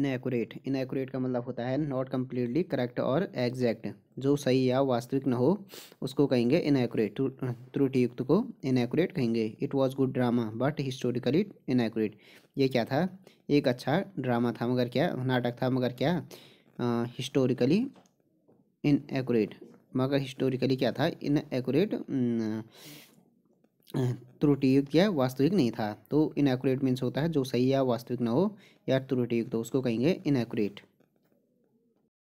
इनएकोरेट इनएकोरेट का मतलब होता है नॉट कम्प्लीटली करेक्ट और एग्जैक्ट जो सही या वास्तविक न हो उसको कहेंगे इनएकोरेट त्रुटियुक्त को इनएकोरेट कहेंगे it was good drama but historically inaccurate ये क्या था एक अच्छा ड्रामा था मगर क्या नाटक था मगर क्या हिस्टोरिकली इनएकोरेट मगर हिस्टोरिकली क्या था इनएकोरेट त्रुटियुक्त या वास्तविक नहीं था तो इनएकुरेट मीन्स होता है जो सही या वास्तविक ना हो या त्रुटियुक्त हो उसको कहेंगे इनएकुरेट